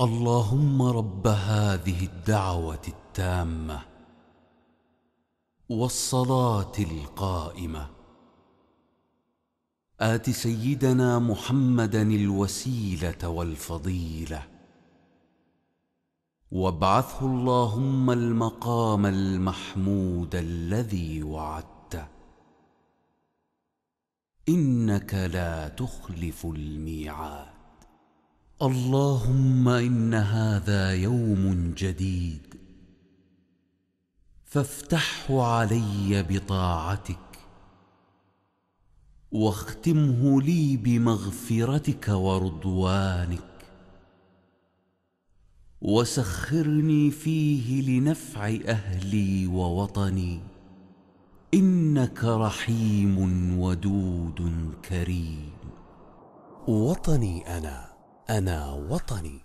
اللهم رب هذه الدعوة التامة والصلاة القائمة آت سيدنا محمدا الوسيلة والفضيلة وابعثه اللهم المقام المحمود الذي وعدته إنك لا تخلف الميعاد اللهم إن هذا يوم جديد فافتحه علي بطاعتك واختمه لي بمغفرتك ورضوانك وسخرني فيه لنفع أهلي ووطني إنك رحيم ودود كريم وطني أنا أنا وطني